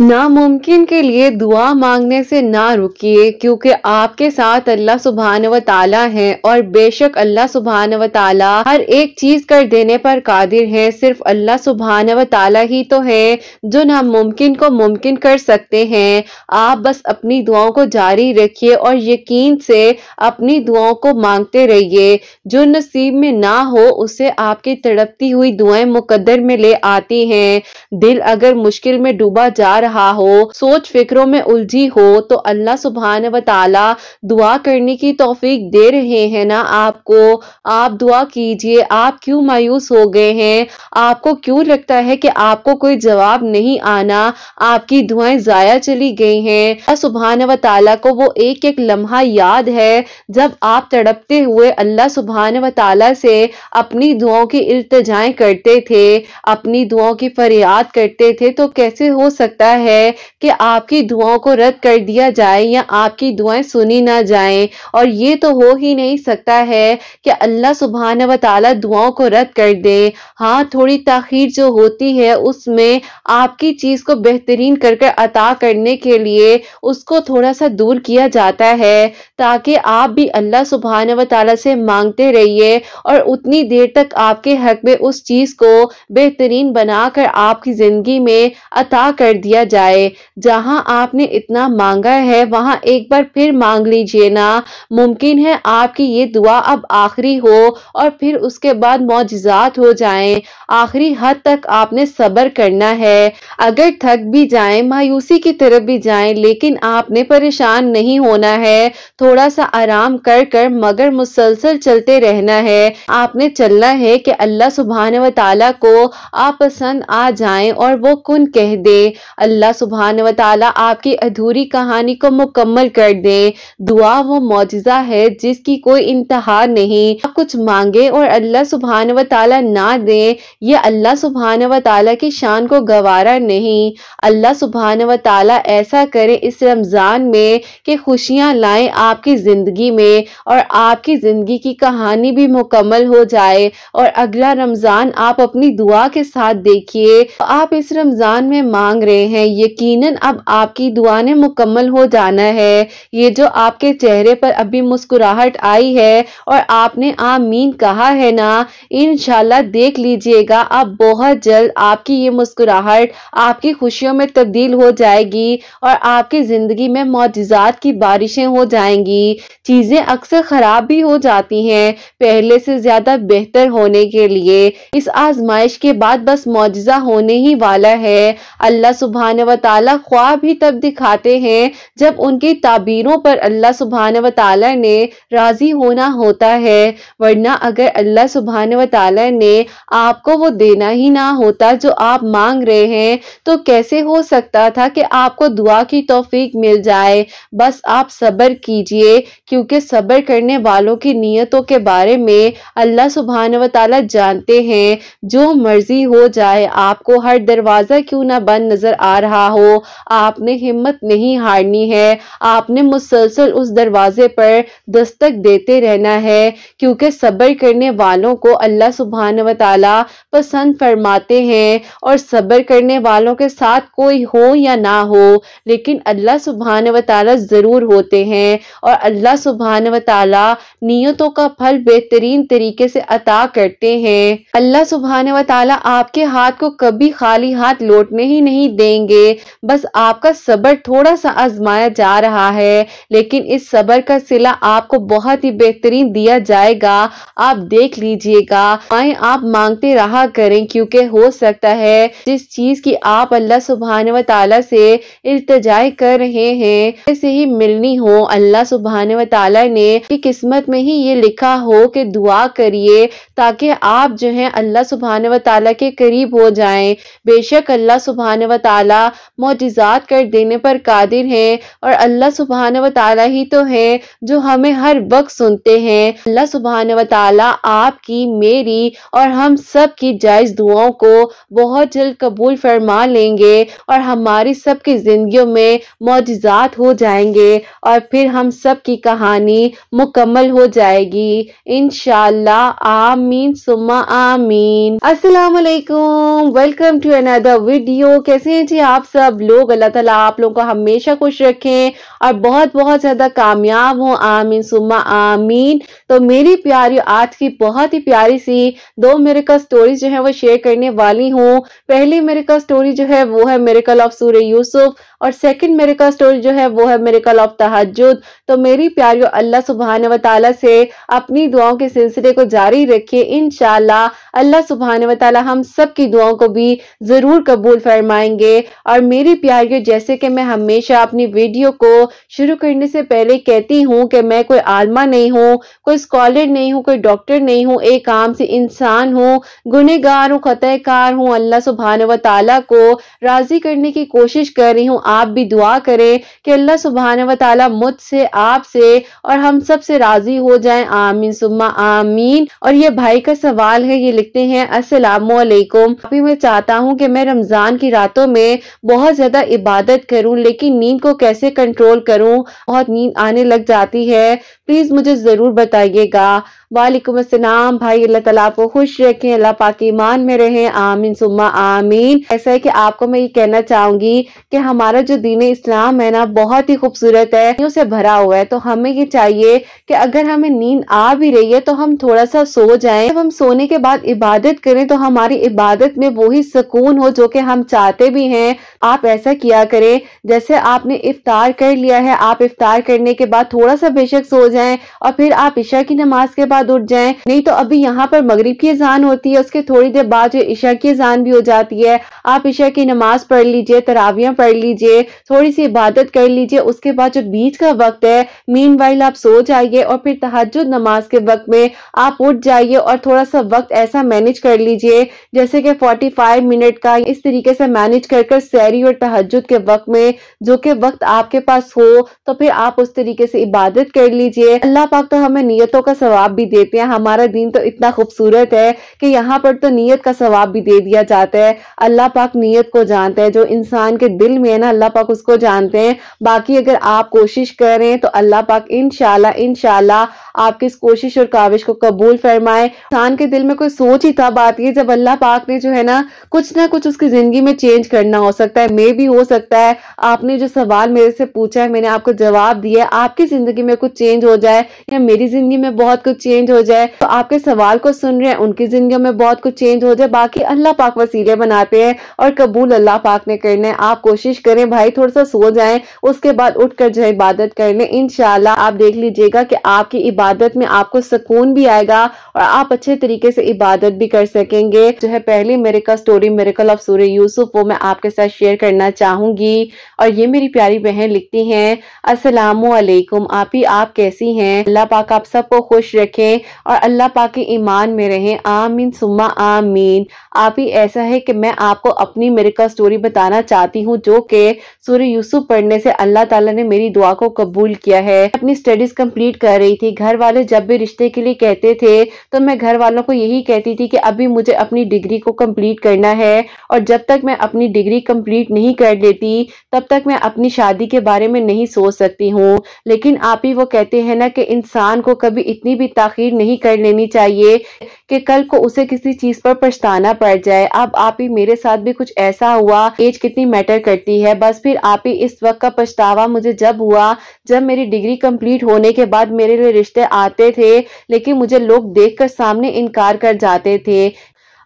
नामुमकिन के लिए दुआ मांगने से ना रुकिए क्योंकि आपके साथ अल्लाह सुबहान व ताला है और बेशक अल्लाह सुबहान व ताला हर एक चीज कर देने पर कादिर है सिर्फ अल्लाह सुबहान व ताला ही तो है जो नामुमकिन को मुमकिन कर सकते हैं आप बस अपनी दुआओं को जारी रखिए और यकीन से अपनी दुआओं को मांगते रहिए जो नसीब में ना हो उसे आपकी तड़पती हुई दुआएं मुकदर में ले आती है दिल अगर मुश्किल में डूबा जा रहा रहा हो सोच फिक्रों में उलझी हो तो अल्लाह सुबहान व ताला दुआ करने की तोफीक दे रहे हैं ना आपको आप दुआ कीजिए आप क्यों मायूस हो गए हैं आपको क्यों लगता है कि आपको कोई जवाब नहीं आना आपकी दुआएं ज़ाया चली गई हैं सुबहान व ताला को वो एक एक लम्हा याद है जब आप तड़पते हुए अल्लाह सुबहान व ताला से अपनी दुआओं की इल्तजाएं करते थे अपनी दुआओं की फरियाद करते थे तो कैसे हो सकता है है कि आपकी दुआओं को रद्द कर दिया जाए या आपकी दुआएं सुनी ना जाएं और ये तो हो ही नहीं सकता है कि अल्लाह सुबहान व ताली दुआओं को रद्द कर दे हाँ थोड़ी तखीर जो होती है उसमें आपकी चीज़ को बेहतरीन कर कर अता करने के लिए उसको थोड़ा सा दूर किया जाता है ताकि आप भी अल्लाह सुबहान व से मांगते रहिए और उतनी देर तक आपके हक में उस चीज़ को बेहतरीन बनाकर आपकी ज़िंदगी में अता कर दिया जाए जहाँ आपने इतना मांगा है वहाँ एक बार फिर मांग लीजिए ना मुमकिन है आपकी ये दुआ अब आखिरी हो और फिर उसके बाद मोजात हो जाए आखिरी हद तक आपने सब्र करना है अगर थक भी जाए मायूसी की तरफ भी जाए लेकिन आपने परेशान नहीं होना है तो थोड़ा सा आराम कर कर मगर मुसलसल चलते रहना है आपने चलना है कि अल्लाह सुबहान व ताला को आप पसंद आ जाएं और वो कुन कह दे अल्लाह सुबहान व ताला आपकी अधूरी कहानी को मुकम्मल कर दे दुआ वो मुआजा है जिसकी कोई इंतहा नहीं आप कुछ मांगे और अल्लाह सुबहान व ताला ना दे ये अल्लाह सुबहान व ताला की शान को गवारा नहीं अल्लाह सुबहान व ताला ऐसा करे इस रमज़ान में कि खुशियाँ लाए आप आपकी ज़िंदगी में और आपकी ज़िंदगी की कहानी भी मुकम्मल हो जाए और अगला रमज़ान आप अपनी दुआ के साथ देखिए तो आप इस रमज़ान में मांग रहे हैं यकीनन अब आपकी दुआ ने मुकम्मल हो जाना है ये जो आपके चेहरे पर अभी मुस्कुराहट आई है और आपने आमीन कहा है ना इनशाला देख लीजिएगा अब बहुत जल्द आपकी ये मुस्कुराहट आपकी खुशियों में तब्दील हो जाएगी और आपकी ज़िंदगी में मोजात की बारिशें हो जाएंगी जाएंगी चीज़ें अक्सर ख़राब भी हो जाती हैं पहले से ज़्यादा बेहतर होने के लिए इस आजमाइश के बाद बस मुआजा होने ही वाला है अल्लाह सुबहान व ख्वाब ही तब दिखाते हैं जब उनकी ताबीरों पर अल्लाह सुबहान व ने राज़ी होना होता है वरना अगर अल्लाह सुबहान व ने आपको वो देना ही ना होता जो आप मांग रहे हैं तो कैसे हो सकता था कि आपको दुआ की तोफीक मिल जाए बस आप सब्र कीजिए कीजिए क्योंकि सब्र करने वालों की नीयतों के बारे में अल्लाह सुबहान व ताली जानते हैं जो मर्जी हो जाए आपको हर दरवाज़ा क्यों ना बंद नज़र आ रहा हो आपने हिम्मत नहीं हारनी है आपने मुसलसल उस दरवाज़े पर दस्तक देते रहना है क्योंकि सब्र करने वालों को अल्लाह सुबहान व ताली पसंद फरमाते हैं और सब्र करने वालों के साथ कोई हो या ना हो लेकिन अल्लाह सुबहान व ताली ज़रूर होते हैं और अल्लाह सुबहान व ताला नीयतों का फल बेहतरीन तरीके से अता करते हैं अल्लाह सुबहान व आपके हाथ को कभी खाली हाथ लौटने ही नहीं देंगे बस आपका सबर थोड़ा सा आजमाया जा रहा है लेकिन इस सबर का सिला आपको बहुत ही बेहतरीन दिया जाएगा आप देख लीजिएगा आए आप मांगते रहा करें क्योंकि हो सकता है जिस चीज की आप अल्लाह सुबहान व ताला से इल्तजाए कर रहे हैं ऐसे ही मिलनी हो अल्लाह सुबहान तला ने कि किस्मत में ही ये लिखा हो कि दुआ करिए ताकि आप जो है अल्लाह सुबहान व ताली के करीब हो जाएं बेशक अल्लाह सुबहान व ताली मोजात कर देने पर कादिर हैं और अल्लाह सुबहान व ताली ही तो हैं जो हमें हर वक्त सुनते हैं अल्लाह सुबहान व ताली आपकी मेरी और हम सब की जायज़ दुआओं को बहुत जल्द कबूल फरमा लेंगे और हमारी सबकी जिंदगी में मोजात हो जाएंगे और फिर हम सब सब की कहानी मुकम्मल हो जाएगी इन आमीन सुमा आमीन वालेकुम वेलकम टू अनदर वीडियो कैसे हैं जी आप सब लोग अल्लाह ताला आप लोगों को हमेशा खुश रखें और बहुत बहुत ज्यादा कामयाब हो आमीन सुमा आमीन तो मेरी प्यारी आज की बहुत ही प्यारी सी दो मेरे का स्टोरीज जो है वो शेयर करने वाली हूँ पहली मेरे का स्टोरी जो है वो है मेरेकल ऑफ सूर्य यूसुफ और सेकंड मेरे का स्टोरी जो है वो है मेरे कल ऑफ तहजुद तो मेरी प्यारियों अल्लाह सुबहान वाली से अपनी दुआओं के सिलसिले को जारी रखिए इन अल्लाह सुबहान वाली हम सब की दुआओं को भी ज़रूर कबूल फरमाएंगे और मेरी प्यारियों जैसे कि मैं हमेशा अपनी वीडियो को शुरू करने से पहले कहती हूँ कि मैं कोई आलमा नहीं हूँ कोई स्कॉलर नहीं हूँ कोई डॉक्टर नहीं हूँ एक आम से इंसान हूँ गुनेगार हूँ कार हूँ अल्लाह सुबहान वाली को राज़ी करने की कोशिश कर रही हूँ आप भी दुआ करें कि अल्लाह सुबहान व से आप आपसे और हम सब से राजी हो जाए आमीन सुम्मा आमीन और ये भाई का सवाल है ये लिखते हैं असलामेकुम अभी मैं चाहता हूँ कि मैं रमजान की रातों में बहुत ज्यादा इबादत करूँ लेकिन नींद को कैसे कंट्रोल करूँ बहुत नींद आने लग जाती है प्लीज मुझे जरूर बताइएगा वालेकुम असलम भाई अल्लाह तला आपको खुश रखें अल्लाह पाकि ईमान में रहें आमीन सुम्मा आमीन ऐसा है कि आपको मैं ये कहना चाहूंगी कि हमारा जो दीन इस्लाम है ना बहुत ही खूबसूरत है से भरा हुआ है तो हमें ये चाहिए कि अगर हमें नींद आ भी रही है तो हम थोड़ा सा सो जाएं जब हम सोने के बाद इबादत करें तो हमारी इबादत में वही सुकून हो जो कि हम चाहते भी हैं आप ऐसा किया करें जैसे आपने इफ्तार कर लिया है आप इफ्तार करने के बाद थोड़ा सा बेशक सो जाए और फिर आप ईशा की नमाज के बाद बाद उठ जाए नहीं तो अभी यहाँ पर मगरिब की अजान होती है उसके थोड़ी देर बाद जो ईशा की अजान भी हो जाती है आप ईशा की नमाज पढ़ लीजिए तरावियां पढ़ लीजिए थोड़ी सी इबादत कर लीजिए उसके बाद जो बीच का वक्त है मीन आप सो जाइए और फिर तहज नमाज के वक्त में आप उठ जाइए और थोड़ा सा वक्त ऐसा मैनेज कर लीजिए जैसे कि फाइव मिनट का इस तरीके से मैनेज कर कर सैरी और तहज के वक्त में जो के वक्त आपके पास हो तो फिर आप उस तरीके से इबादत कर लीजिए अल्लाह पाक तो हमें नीयतों का सवाब भी नहीं देते हैं हमारा दिन तो इतना खूबसूरत है कि यहाँ पर तो नीयत का सवाब भी दे दिया जाता है अल्लाह पाक नीयत को जानते हैं जो इंसान के दिल में है ना अल्लाह पाक उसको जानते हैं बाकी अगर आप कोशिश करें तो अल्लाह पाक इन शाह आपकी इस कोशिश और काविश को कबूल फरमाए इंसान के दिल में कोई सोच ही था बात ये जब अल्लाह पाक ने जो है ना कुछ ना कुछ उसकी जिंदगी में चेंज करना हो सकता है मे भी हो सकता है आपने जो सवाल मेरे से पूछा है मैंने आपको जवाब दिया है आपकी जिंदगी में कुछ चेंज हो जाए या मेरी जिंदगी में बहुत कुछ चेंज हो जाए तो आपके सवाल को सुन रहे हैं उनकी जिंदगी में बहुत कुछ चेंज हो जाए बाकी अल्लाह पाक वसीले बनाते हैं और कबूल अल्लाह पाक ने करना है आप कोशिश करें भाई थोड़ा सा सो जाए उसके बाद उठ कर जो है इबादत कर लें इनशाला आप देख लीजिएगा कि आपकी इबादत इबादत में आपको सुकून भी आएगा और आप अच्छे तरीके से इबादत भी कर सकेंगे जो है पहली मेरे का story miracle of Surya Yusuf वो मैं आपके साथ शेयर करना चाहूंगी और ये मेरी प्यारी बहन लिखती है असलम आप ही आप कैसी है अल्लाह पाक आप सबको खुश रखे और अल्लाह पाक के ईमान में रहे आमीन सुमा आमीन आप ही ऐसा है कि मैं आपको अपनी मेरे का स्टोरी बताना चाहती हूँ जो के सूर्य यूसुफ पढ़ने से अल्लाह ताला ने मेरी दुआ को कबूल किया है अपनी स्टडीज कंप्लीट कर रही थी घर घर वाले जब भी रिश्ते के लिए कहते थे तो मैं घर वालों को यही कहती थी कि अभी मुझे अपनी डिग्री को कंप्लीट करना है और जब तक मैं अपनी डिग्री कंप्लीट नहीं कर लेती तब तक मैं अपनी शादी के बारे में नहीं सोच सकती हूँ लेकिन आप ही वो कहते हैं ना कि इंसान को कभी इतनी भी ताखीर नहीं कर लेनी चाहिए कि कल को उसे किसी चीज पर पछताना पड़ जाए अब आप ही मेरे साथ भी कुछ ऐसा हुआ एज कितनी मैटर करती है बस फिर आप ही इस वक्त का पछतावा मुझे जब हुआ जब मेरी डिग्री कंप्लीट होने के बाद मेरे लिए रिश्ते आते थे लेकिन मुझे लोग देखकर सामने इनकार कर जाते थे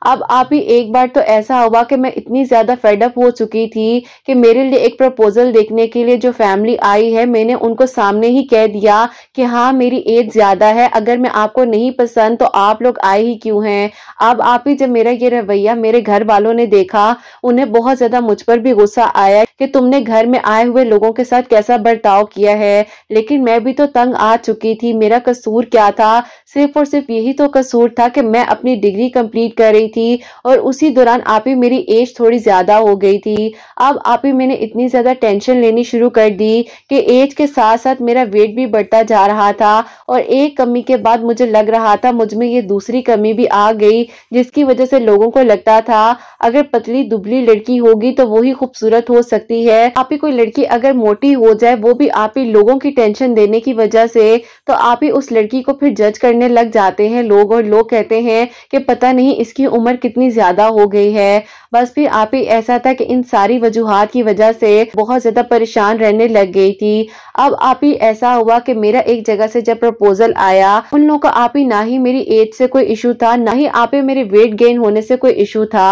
अब आप ही एक बार तो ऐसा हुआ कि मैं इतनी ज़्यादा फेडअप हो चुकी थी कि मेरे लिए एक प्रपोजल देखने के लिए जो फैमिली आई है मैंने उनको सामने ही कह दिया कि हाँ मेरी एज ज़्यादा है अगर मैं आपको नहीं पसंद तो आप लोग आए ही क्यों हैं अब आप ही जब मेरा ये रवैया मेरे घर वालों ने देखा उन्हें बहुत ज़्यादा मुझ पर भी गुस्सा आया कि तुमने घर में आए हुए लोगों के साथ कैसा बर्ताव किया है लेकिन मैं भी तो तंग आ चुकी थी मेरा कसूर क्या था सिर्फ और सिर्फ यही तो कसूर था कि मैं अपनी डिग्री कंप्लीट कर रही थी और उसी दौरान आप ही मेरी एज थोड़ी ज़्यादा हो गई थी अब आप ही मैंने इतनी ज़्यादा टेंशन लेनी शुरू कर दी कि एज के साथ साथ मेरा वेट भी बढ़ता जा रहा था और एक कमी के बाद मुझे लग रहा था मुझ में ये दूसरी कमी भी आ गई जिसकी वजह से लोगों को लगता था अगर पतली दुबली लड़की होगी तो वो ही खूबसूरत हो सकती है आप ही कोई लड़की अगर मोटी हो जाए वो भी आप ही लोगों की टेंशन देने की वजह से तो आप ही उस लड़की को फिर जज करने लग जाते हैं लोग और लोग कहते हैं कि पता नहीं इसकी उम्र कितनी ज़्यादा हो गई है बस फिर आप ही ऐसा था कि इन सारी वजूहत की वजह से बहुत ज्यादा परेशान रहने लग गई थी अब आप ही ऐसा हुआ कि मेरा एक जगह से जब प्रपोजल आया उन लोगों का आप ही ना ही मेरी एज से कोई इशू था ना ही आप ही मेरे वेट गेन होने से कोई इशू था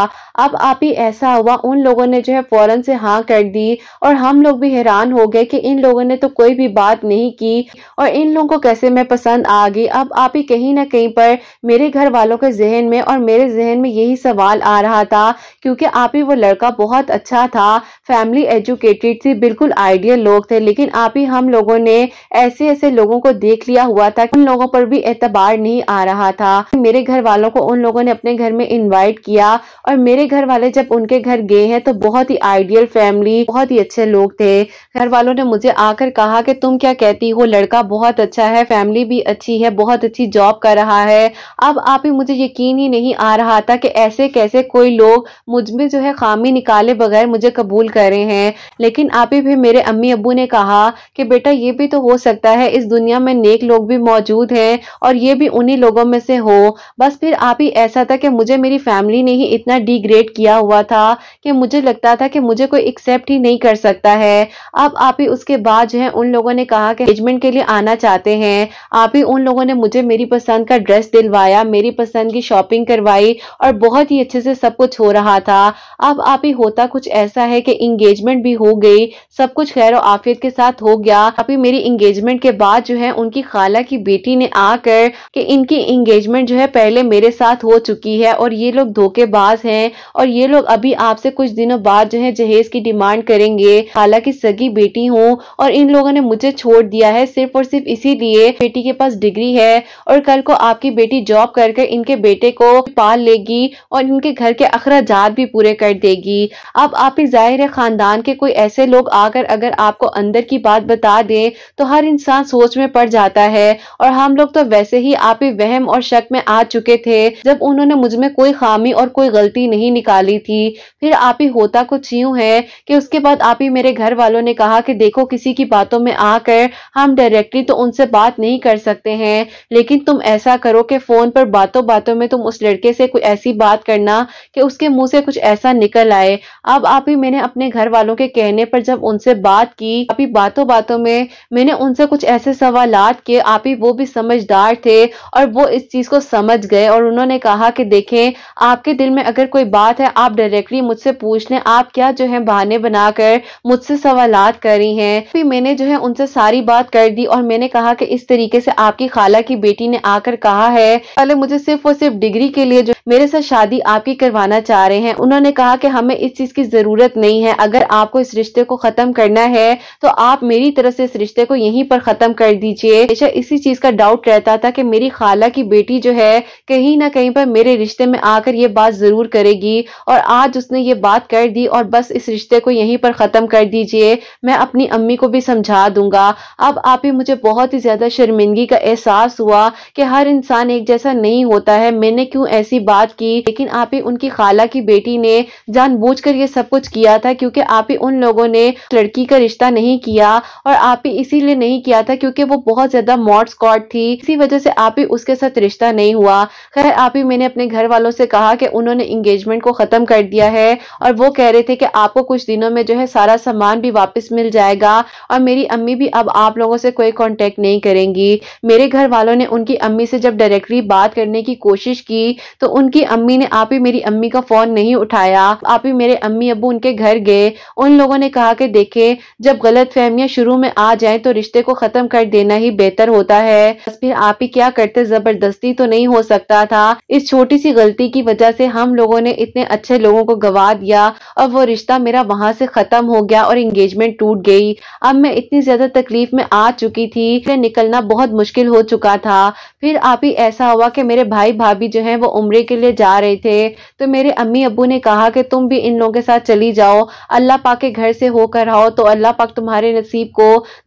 अब आप ही ऐसा हुआ उन लोगों ने जो है फौरन से हाँ कर दी और हम लोग भी हैरान हो गए कि इन लोगों ने तो कोई भी बात नहीं की और इन लोगों को कैसे मैं पसंद आ गई अब आप ही कहीं ना कहीं पर मेरे घर वालों के जहन में और मेरे जहन में यही सवाल आ रहा था कि क्योंकि आप ही वो लड़का बहुत अच्छा था फैमिली एजुकेटेड थी बिल्कुल आइडियल लोग थे लेकिन आप ही हम लोगों ने ऐसे ऐसे लोगों को देख लिया हुआ था उन लोगों पर भी एतबार नहीं आ रहा था मेरे घर वालों को उन लोगों ने अपने घर में इन्वाइट किया और मेरे घर वाले जब उनके घर गए हैं तो बहुत ही आइडियल फैमिली बहुत ही अच्छे लोग थे घर वालों ने मुझे आकर कहा कि तुम क्या कहती हो लड़का बहुत अच्छा है फैमिली भी अच्छी है बहुत अच्छी जॉब कर रहा है अब आप ही मुझे यकीन ही नहीं आ रहा था कि ऐसे कैसे कोई लोग मुझ में जो है खामी निकाले बगैर मुझे कबूल करे हैं लेकिन आप ही भी मेरे अम्मी अबू ने कहा कि बेटा ये भी तो हो सकता है इस दुनिया में नेक लोग भी मौजूद हैं और ये भी उन्हीं लोगों में से हो बस फिर आप ही ऐसा था कि मुझे मेरी फैमिली ने ही इतना डिग्रेड किया हुआ था कि मुझे लगता था कि मुझे कोई एक्सेप्ट ही नहीं कर सकता है अब आप ही उसके बाद जो है उन लोगों ने कहा कि एंगेजमेंट के लिए आना चाहते हैं आप ही उन लोगों ने मुझे मेरी पसंद का ड्रेस दिलवाया मेरी पसंद की शॉपिंग करवाई और बहुत ही अच्छे से सब कुछ हो रहा था था अब आप ही होता कुछ ऐसा है कि इंगेजमेंट भी हो गई सब कुछ खैर आफियत के साथ हो गया अभी मेरी इंगेजमेंट के बाद जो है उनकी खाला की बेटी ने आकर कि इनकी इंगेजमेंट जो है पहले मेरे साथ हो चुकी है और ये लोग धोखेबाज हैं और ये लोग अभी आपसे कुछ दिनों बाद जो है जहेज की डिमांड करेंगे खाला की सगी बेटी हूँ और इन लोगों ने मुझे छोड़ दिया है सिर्फ और सिर्फ इसीलिए बेटी के पास डिग्री है और कल को आपकी बेटी जॉब करके इनके बेटे को पाल लेगी और इनके घर के अखराजात भी पूरे कर देगी अब आप ही जाहिर है खानदान के कोई ऐसे लोग आकर अगर आपको अंदर की बात बता दें तो हर इंसान सोच में पड़ जाता है और हम लोग तो वैसे ही आप ही वहम और शक में आ चुके थे जब उन्होंने मुझ में कोई खामी और कोई गलती नहीं निकाली थी फिर आप ही होता कुछ यूं है कि उसके बाद आप ही मेरे घर वालों ने कहा कि देखो किसी की बातों में आकर हम डायरेक्टली तो उनसे बात नहीं कर सकते हैं लेकिन तुम ऐसा करो कि फोन पर बातों बातों में तुम उस लड़के से कोई ऐसी बात करना कि उसके मुंह से कुछ ऐसा निकल आए अब आप ही मैंने अपने घर वालों के कहने पर जब उनसे बात की अभी बातों बातों में मैंने उनसे कुछ ऐसे सवाल किए आप ही वो भी समझदार थे और वो इस चीज को समझ गए और उन्होंने कहा कि देखें आपके दिल में अगर कोई बात है आप डायरेक्टली मुझसे पूछ लें आप क्या जो है बहाने बनाकर मुझसे सवाल कर रही हैं फिर मैंने जो है उनसे सारी बात कर दी और मैंने कहा कि इस तरीके से आपकी खाला की बेटी ने आकर कहा है पहले मुझे सिर्फ और सिर्फ डिग्री के लिए जो मेरे साथ शादी आपकी करवाना चाह रहे हैं उन्होंने कहा कि हमें इस चीज़ की ज़रूरत नहीं है अगर आपको इस रिश्ते को ख़त्म करना है तो आप मेरी तरफ से इस रिश्ते को यहीं पर ख़त्म कर दीजिए इसी चीज़ का डाउट रहता था कि मेरी खाला की बेटी जो है कहीं ना कहीं पर मेरे रिश्ते में आकर ये बात ज़रूर करेगी और आज उसने ये बात कर दी और बस इस रिश्ते को यहीं पर ख़त्म कर दीजिए मैं अपनी अम्मी को भी समझा दूंगा अब आप ही मुझे बहुत ही ज़्यादा शर्मिंदगी का एहसास हुआ कि हर इंसान एक जैसा नहीं होता है मैंने क्यों ऐसी बात की लेकिन आप ही उनकी खाला की बेटी बेटी ने जानबूझकर ये सब कुछ किया था क्योंकि आप ही उन लोगों ने लड़की का रिश्ता नहीं किया और आप ही इसीलिए नहीं किया था क्योंकि वो बहुत ज्यादा मॉड स्कॉट थी इसी वजह से आप ही उसके साथ रिश्ता नहीं हुआ खैर आप ही मैंने अपने घर वालों से कहा कि उन्होंने इंगेजमेंट को खत्म कर दिया है और वो कह रहे थे कि आपको कुछ दिनों में जो है सारा सामान भी वापस मिल जाएगा और मेरी अम्मी भी अब आप लोगों से कोई कॉन्टेक्ट नहीं करेंगी मेरे घर वालों ने उनकी अम्मी से जब डायरेक्टली बात करने की कोशिश की तो उनकी अम्मी ने आप ही मेरी अम्मी का फोन नहीं नहीं उठाया आप ही मेरे अम्मी अबू उनके घर गए उन लोगों ने कहा कि देखे जब गलत फहमियाँ शुरू में आ जाए तो रिश्ते को खत्म कर देना ही बेहतर होता है फिर आप ही क्या करते जबरदस्ती तो नहीं हो सकता था इस छोटी सी गलती की वजह से हम लोगों ने इतने अच्छे लोगों को गवा दिया और वो रिश्ता मेरा वहाँ से खत्म हो गया और इंगेजमेंट टूट गई अब मैं इतनी ज्यादा तकलीफ में आ चुकी थी निकलना बहुत मुश्किल हो चुका था फिर आप ही ऐसा हुआ कि मेरे भाई भाभी जो हैं वो उम्र के लिए जा रहे थे तो मेरे अम्मी अबू टीपू ने कहा कि तुम भी इन लोगों के साथ चली जाओ अल्लाह पाक के घर से होकर आओ तो अल्लाह पाक तुम्हारे नसीब को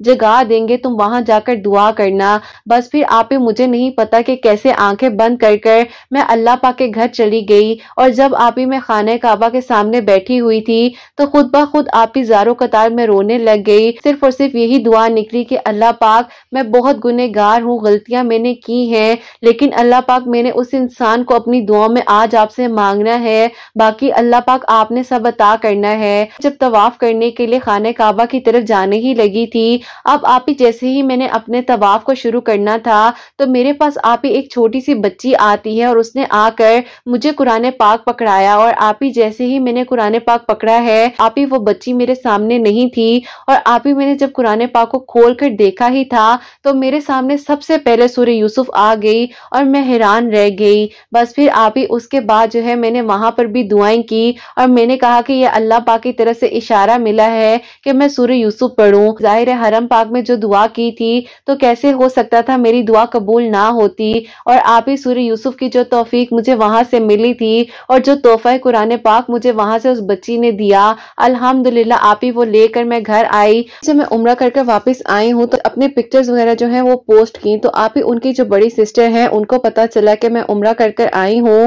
जगा देंगे तुम वहां जाकर दुआ करना बस फिर आप मुझे नहीं पता कि कैसे आंखें बंद कर कर मैं अल्लाह पाक के घर चली गई और जब आप ही मैं खाना काबा के सामने बैठी हुई थी तो खुद ब खुद आप ही जारो कतार में रोने लग गई सिर्फ और सिर्फ यही दुआ निकली कि अल्लाह पाक मैं बहुत गुनेगार हूँ गलतियां मैंने की हैं लेकिन अल्लाह पाक मैंने उस इंसान को अपनी दुआ में आज आपसे मांगना है बाकी अल्लाह पाक आपने सब अता करना है जब तवाफ करने के लिए खाने काबा की तरफ जाने ही लगी थी अब आप ही जैसे ही मैंने अपने तवाफ को शुरू करना था तो मेरे पास आप ही एक छोटी सी बच्ची आती है और उसने आकर मुझे कुरान पाक पकड़ाया और आप ही जैसे ही मैंने कुरान पाक पकड़ा है आप ही वो बच्ची मेरे सामने नहीं थी और आप ही मैंने जब कुरान पाक को खोल कर देखा ही था तो मेरे सामने सबसे पहले सूर्य यूसुफ आ गई और मैं हैरान रह गई बस फिर आप ही उसके बाद जो है मैंने वहां पर भी दुआएं की और मैंने कहा कि ये अल्लाह पाक की तरफ से इशारा मिला है कि मैं सूर्य यूसुफ पढ़ूं जाहिर है हरम पाक में जो दुआ की थी तो कैसे हो सकता था मेरी दुआ कबूल ना होती और आप ही सूर्य यूसुफ की जो तोफीक मुझे वहाँ से मिली थी और जो तोहफा कुरान पाक मुझे वहाँ से उस बच्ची ने दिया अल्हम्दुलिल्लाह आप ही वो लेकर मैं घर आई जब मैं उम्र करके वापिस वापस आई हूँ तो अपने पिक्चर्स वगैरह जो है वो पोस्ट की तो आप ही उनकी जो बड़ी सिस्टर है उनको पता चला कि मैं उम्र कर आई हूँ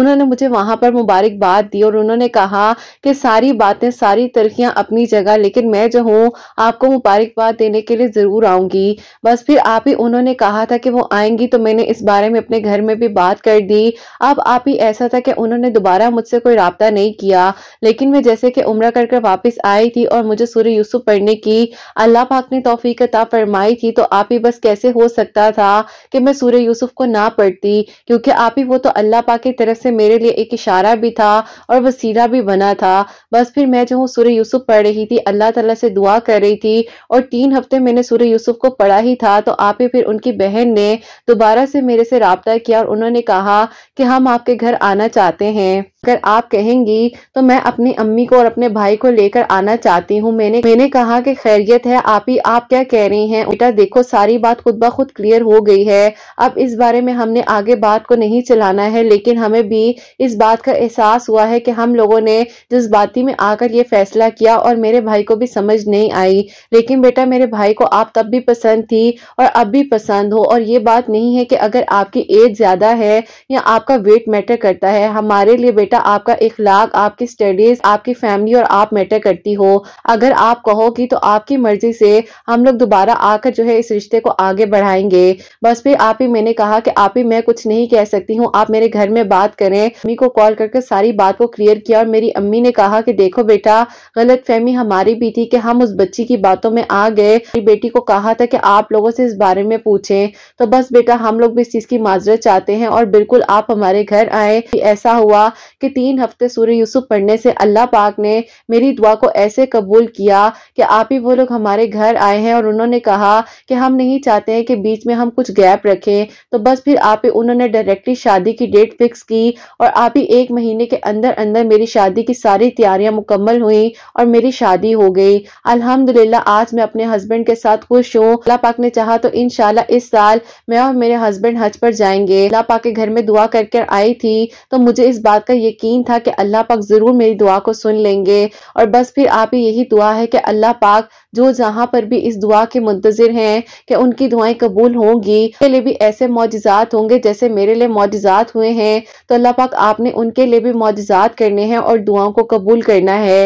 उन्होंने मुझे वहाँ पर मुबारकबाद बात दी और उन्होंने कहा कि सारी बातें सारी तरक्यां अपनी जगह लेकिन मैं जो हूँ आपको मुबारकबाद देने के लिए ज़रूर आऊंगी बस फिर आप ही उन्होंने कहा था कि वो आएंगी तो मैंने इस बारे में अपने घर में भी बात कर दी अब आप ही ऐसा था कि उन्होंने दोबारा मुझसे कोई रबता नहीं किया लेकिन मैं जैसे कि उम्र कर कर वापस आई थी और मुझे सूर्य यूसुफ पढ़ने की अल्लाह पाक ने तोफ़ी अता फरमाई थी तो आप ही बस कैसे हो सकता था कि मैं सूर्य यूसुफ को ना पढ़ती क्योंकि आप ही वो तो अल्लाह पाक की तरफ से मेरे लिए एक इशारा भी था और वसीला भी बना था बस फिर मैं जो हूँ सूर्य यूसुफ पढ़ रही थी अल्लाह तला से दुआ कर रही थी और तीन हफ्ते मैंने सूर्य यूसुफ को पढ़ा ही था तो आप ही फिर उनकी बहन ने दोबारा से मेरे से रबता किया और उन्होंने कहा कि हम आपके घर आना चाहते हैं अगर आप कहेंगी तो मैं अपनी अम्मी को और अपने भाई को लेकर आना चाहती हूँ मैंने मैंने कहा कि खैरियत है आप ही आप क्या कह रही हैं बेटा देखो सारी बात खुद ब खुद क्लियर हो गई है अब इस बारे में हमने आगे बात को नहीं चलाना है लेकिन हमें भी इस बात का एहसास हुआ है कि हम लोगों ने जज्बाती में आकर ये फैसला किया और मेरे भाई को भी समझ नहीं आई लेकिन बेटा मेरे भाई को आप तब भी पसंद थी और अब भी पसंद हो और ये बात नहीं है कि अगर आपकी एज ज्यादा है या आपका वेट मैटर करता है हमारे लिए बेटा बेटा आपका इखलाक आपकी स्टडीज आपकी फैमिली और आप मैटर करती हो अगर आप कहोगी तो आपकी मर्जी से हम लोग दोबारा आकर जो है इस रिश्ते को आगे बढ़ाएंगे बस फिर आप ही मैंने कहा कि आप ही मैं कुछ नहीं कह सकती हूँ आप मेरे घर में बात करें अम्मी को कॉल करके सारी बात को क्लियर किया और मेरी अम्मी ने कहा कि देखो बेटा गलत फहमी हमारी भी थी कि हम उस बच्ची की बातों में आ गए मेरी बेटी को कहा था कि आप लोगों से इस बारे में पूछें तो बस बेटा हम लोग भी इस चीज़ की माजरत चाहते हैं और बिल्कुल आप हमारे घर आए ऐसा हुआ कि तीन हफ्ते सूर्य यूसुफ पढ़ने से अल्लाह पाक ने मेरी दुआ को ऐसे कबूल किया कि आप ही वो लोग हमारे घर आए हैं और उन्होंने कहा कि हम नहीं चाहते हैं कि बीच में हम कुछ गैप रखें तो बस फिर आप ही उन्होंने डायरेक्टली शादी की डेट फिक्स की और आप ही एक महीने के अंदर अंदर मेरी शादी की सारी तैयारियां मुकम्मल हुई और मेरी शादी हो गई अल्हम्दुलिल्लाह आज मैं अपने हस्बैंड के साथ खुश हूँ अल्लाह पाक ने चाहा तो इन इस साल मैं और मेरे हस्बैंड हज पर जाएंगे अल्लाह पाक के घर में दुआ करके आई थी तो मुझे इस बात का ये यकीन था कि अल्लाह पाक ज़रूर मेरी दुआ को सुन लेंगे और बस फिर आप ही यही दुआ है कि अल्लाह पाक जो जहाँ पर भी इस दुआ के मुंतजर हैं कि उनकी दुआएं कबूल होंगी उनके लिए भी ऐसे मुआजात होंगे जैसे मेरे लिए मुआजात हुए हैं तो अल्लाह पाक आपने उनके लिए भी मुआजात करने हैं और दुआओं को कबूल करना है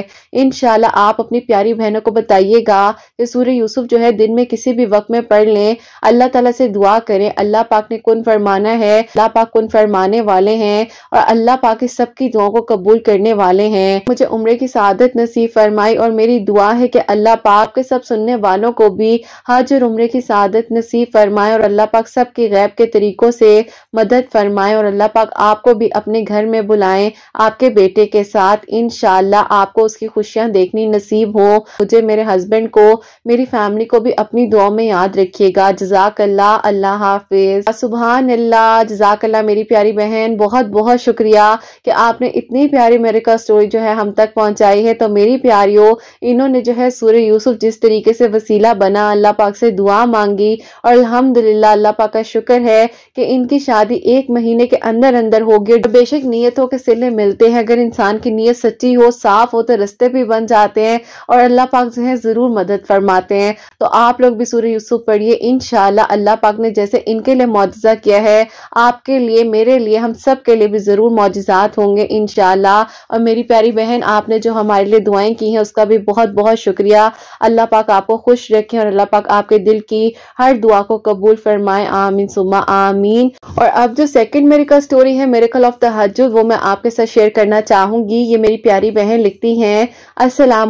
इन आप अपनी प्यारी बहनों को बताइएगा कि सूर्य यूसुफ जो है दिन में किसी भी वक्त में पढ़ लें अल्लाह तला से दुआ करें अल्लाह पाक ने कन फरमाना है अल्लाह पाक कन फरमाने वाले हैं और अल्लाह पाक इस सबकी दुआओं को कबूल करने वाले हैं मुझे उम्र की शादत नसीब फरमाई और मेरी दुआ है कि अल्लाह पाक आपके सब सुनने वालों को भी हज और उम्र की शादत नसीब फरमाए और अल्लाह पाक सब के गैब के तरीकों से मदद फरमाए और अल्लाह पाक आपको भी अपने घर में बुलाए आपके बेटे के साथ इन आपको उसकी खुशियाँ देखनी नसीब हो मुझे मेरे हस्बैंड को मेरी फैमिली को भी अपनी दुआ में याद रखियेगा जजाक अल्लाह अल्लाह हाफिज सुबह अल्लाह जजाकल्ला मेरी प्यारी बहन बहुत बहुत शुक्रिया कि आपने इतनी प्यारी मेरे का स्टोरी जो है हम तक पहुंचाई है तो मेरी प्यारियों इन्होंने जो है सूर्य यूसुफ जिस तरीके से वसीला बना अल्लाह पाक से दुआ मांगी और अल्हम्दुलिल्लाह अल्लाह पाक का शुक्र है कि इनकी शादी एक महीने के अंदर अंदर होगी और बेशक नीयतों के सिले मिलते हैं अगर इंसान की नीयत सच्ची हो साफ हो तो रस्ते भी बन जाते हैं और अल्लाह पाक जो है ज़रूर मदद फरमाते हैं तो आप लोग भी सूर्य यूसुफ पढ़िए इन अल्लाह पाक ने जैसे इनके लिए मुआवजा किया है आपके लिए मेरे लिए हम सब के लिए भी ज़रूर मुआजात होंगे इन और मेरी प्यारी बहन आपने जो हमारे लिए दुआएं की हैं उसका भी बहुत बहुत शुक्रिया अल्लाह अल्लाह पाक आपको खुश रखे और अल्लाह पाक आपके दिल की हर दुआ को कबूल फरमाए आमीन सुमा आमीन और अब जो सेकंड मेरिकल स्टोरी है मेरिकल ऑफ तहजुद वो मैं आपके साथ शेयर करना चाहूंगी ये मेरी प्यारी बहन लिखती हैं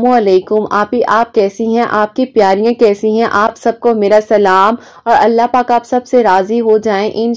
वालेकुम आप ही आप कैसी हैं आपकी प्यारियां कैसी हैं आप सबको मेरा सलाम और अल्लाह पाक आप सबसे राज़ी हो जाएं इन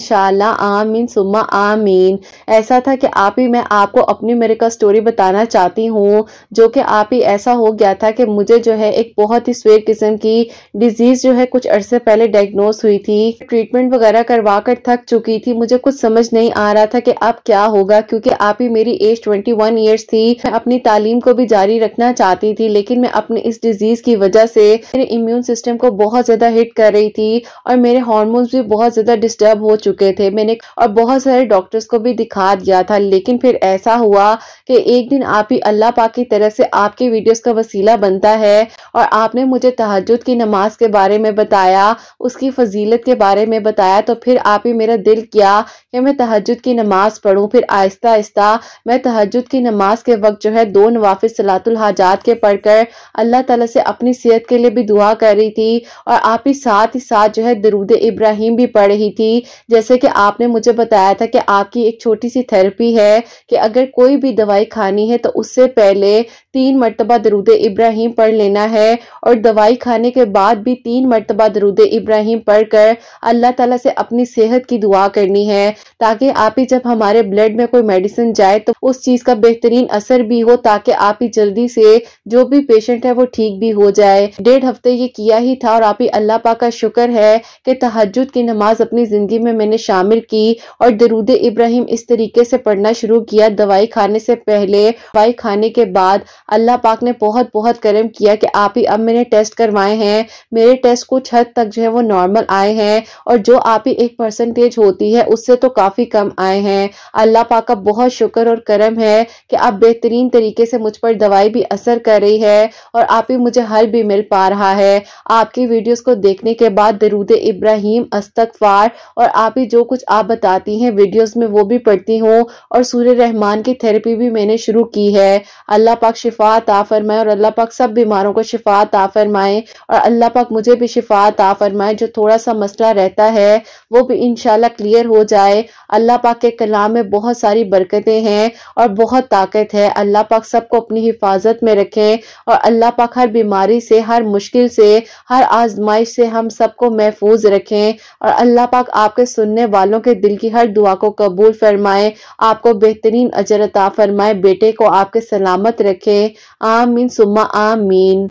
आमीन सुमा आमीन ऐसा था कि आप ही मैं आपको अपनी मेरिकल स्टोरी बताना चाहती हूँ जो कि आप ही ऐसा हो गया था कि मुझे जो है एक बहुत बहुत ही स्वेर किस्म की डिजीज जो है कुछ अरसे पहले डायग्नोज हुई थी ट्रीटमेंट वगैरह करवा कर थक चुकी थी मुझे कुछ समझ नहीं आ रहा था कि अब क्या होगा क्योंकि आप ही मेरी एज 21 वन ईयर्स थी मैं अपनी तालीम को भी जारी रखना चाहती थी लेकिन मैं अपने इस डिजीज की वजह से मेरे इम्यून सिस्टम को बहुत ज्यादा हिट कर रही थी और मेरे हॉर्मोन्स भी बहुत ज्यादा डिस्टर्ब हो चुके थे मैंने और बहुत सारे डॉक्टर्स को भी दिखा दिया था लेकिन फिर ऐसा हुआ कि एक दिन आप ही अल्लाह पाक की तरफ से आपके वीडियोस का वसीला बनता है और आप आपने मुझे तहजद की नमाज के बारे में बताया उसकी फजीलत के बारे में बताया तो फिर आप ही मेरा दिल किया कि मैं तहजद की नमाज पढ़ूँ फिर आहिस्ता आहिस्ता मैं तहजद की नमाज के वक्त जो है दो नवाफ़ सलातुल हाजात के पढ़कर अल्लाह ताला से अपनी सेहत के लिए भी दुआ कर रही थी और आप ही साथ ही साथ जो है दरूद इब्राहिम भी पढ़ रही थी जैसे कि आपने मुझे बताया था कि आपकी एक छोटी सी थेरेपी है कि अगर कोई भी दवाई खानी है तो उससे पहले तीन मरतबा दरूद इब्राहिम पढ़ लेना है और दवाई खाने के बाद भी तीन मरतबा दरूद इब्राहिम पढ़ कर अल्लाह ताला से अपनी सेहत की दुआ करनी है ताकि आप ही जब हमारे ब्लड में कोई मेडिसिन जाए तो उस चीज़ का बेहतरीन असर भी हो ताकि आप ही जल्दी से जो भी पेशेंट है वो ठीक भी हो जाए डेढ़ हफ्ते ये किया ही था और आप ही अल्लाह पा का शुक्र है कि तहजद की नमाज अपनी ज़िंदगी में मैंने शामिल की और दरूद इब्राहिम इस तरीके से पढ़ना शुरू किया दवाई खाने से पहले दवाई खाने के बाद अल्लाह पाक ने बहुत बहुत करम किया कि आप ही अब मैंने टेस्ट करवाए हैं मेरे टेस्ट कुछ हद तक जो है वो नॉर्मल आए हैं और जो आप ही एक परसेंटेज होती है उससे तो काफ़ी कम आए हैं अल्लाह पाक का बहुत शुक्र और करम है कि आप बेहतरीन तरीके से मुझ पर दवाई भी असर कर रही है और आप ही मुझे हल भी मिल पा रहा है आपकी वीडियोस को देखने के बाद दरूद इब्राहिम अस्तकफार और आप ही जो कुछ आप बताती हैं वीडियोस में वो भी पढ़ती हूँ और सूर्य रहमान की थेरेपी भी मैंने शुरू की है अल्लाह पाक शिफ शिफात आफरमाए फरमाए और अल्लाह पाक सब बीमारों को शिफात आफरमाए फरमाए और अल्लाह पाक मुझे भी शिफात आफरमाए फरमाए जो थोड़ा सा मसला रहता है वो भी इन क्लियर हो जाए अल्लाह पाक के कलाम में बहुत सारी बरकतें हैं और बहुत ताकत है अल्लाह पाक सबको अपनी हिफाजत में रखें और अल्लाह पाक हर बीमारी से हर मुश्किल से हर आजमाइश से हम सबको महफूज रखें और अल्लाह पाक आपके सुनने वालों के दिल की हर दुआ को कबूल फरमाए आपको बेहतरीन अजरता फरमाए बेटे को आपके सलामत रखें आमीन सुम्मा आमीन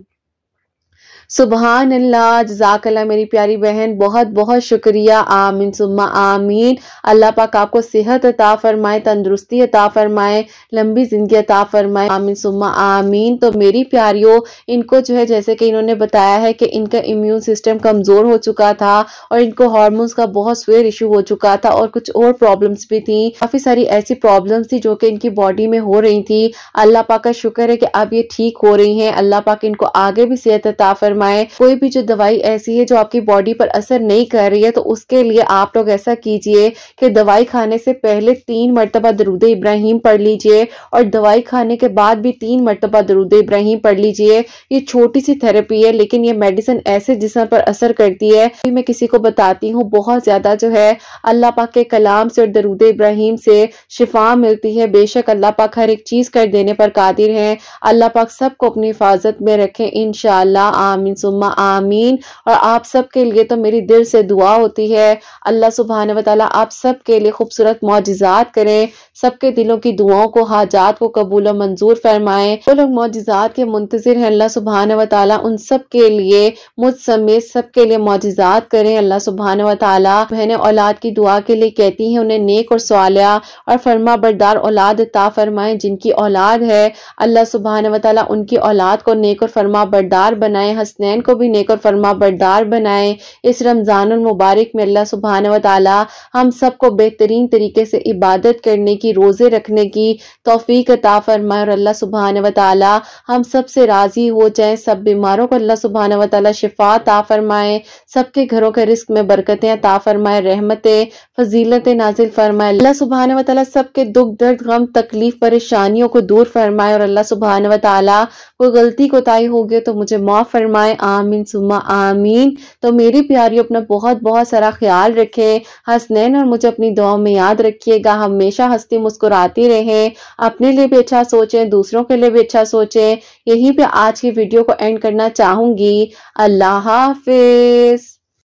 सुबहान अल्लाह जजाकल्ला मेरी प्यारी बहन बहुत बहुत शुक्रिया आमीन सुम्मा आमीन अल्लाह पाक आपको सेहत अता फरमाए तंदरुस्ती अता फरमाए लंबी ज़िंदगी अता फरमाए आमीन सुम्मा आमीन तो मेरी प्यारियों इनको जो है जैसे कि इन्होंने बताया है कि इनका इम्यून सिस्टम कमज़ोर हो चुका था और इनको हॉर्मोन्स का बहुत स्वेयर इशू हो चुका था और कुछ और प्रॉब्लम्स भी थी काफ़ी सारी ऐसी प्रॉब्लम्स थी जो कि इनकी बॉडी में हो रही थी अल्लाह पाक का शुक्र है कि अब ये ठीक हो रही हैं अल्लाह पाक इनको आगे भी सेहत अता फरमाए फरमाएं कोई भी जो दवाई ऐसी है जो आपकी बॉडी पर असर नहीं कर रही है तो उसके लिए आप लोग ऐसा कीजिए कि दवाई खाने से पहले तीन मरतबा दरुद इब्राहिम पढ़ लीजिए और दवाई खाने के बाद भी तीन मरतबा दरुद इब्राहिम पढ़ लीजिए ये छोटी सी थेरेपी है लेकिन ये मेडिसिन ऐसे जिसम पर असर करती है तो मैं किसी को बताती हूँ बहुत ज़्यादा जो है अल्लाह पाक के कलाम से और दरुद इब्राहिम से शिफा मिलती है बेशक अल्लाह पाक हर एक चीज़ कर देने पर कादिर है अल्लाह पाक सबको अपनी हिफाजत में रखे इन आमीन आमीन सुम्मा आमीन और आप सब के लिए तो मेरी दिल से दुआ होती है अल्लाह सुबहान वाली आप सब के लिए खूबसूरत मुआजात करें सबके दिलों की दुआओं को हाजात को कबूल और मंजूर फरमाए वो लोग मोजात के मुंतजर हैं अल्लाह सुबहान वाली उन सब के लिए मुझ समेत सब के लिए मोजिजात करें अल्लाह सुबहान वाली बहने औलाद की दुआ के लिए कहती हैं उन्हें नेक और सवालिया और फरमा बरदार औलाद ता फरमाए जिनकी औलाद है अल्लाह सुबहान वाली उनकी औलाद को नेक और फरमा बरदार बनाए हसनैन को भी नेक और फरमा बरदार बनाए इस रमज़ान मुबारक में अल्लाह सुबहान वाली हम सबको बेहतरीन तरीके से इबादत करने की रोज़े रखने की तोफीक अता फरमाए और अल्लाह सुबहान व हम सब से राज़ी हो जाए सब बीमारों को अल्लाह सुबहान व शिफा ता फरमाए सबके घरों के रिस्क में बरकतें अता फरमाए रहमतें फजीलतें नाजिल फरमाए अल्लाह सुबहान व ताली सबके दुख दर्द गम तकलीफ परेशानियों को दूर फरमाए और अल्लाह सुबहान व कोई गलती कोताही हो गई तो मुझे माफ़ फरमाए आमीन सुमा आमीन तो मेरी प्यारियों अपना बहुत बहुत सारा ख्याल रखे हसनैन और मुझे अपनी दुआ में याद रखिएगा हमेशा हस हंसते मुस्कुराते रहें अपने लिए भी अच्छा सोचें दूसरों के लिए भी अच्छा सोचें यहीं पे आज की वीडियो को एंड करना चाहूंगी अल्लाह हाफिज़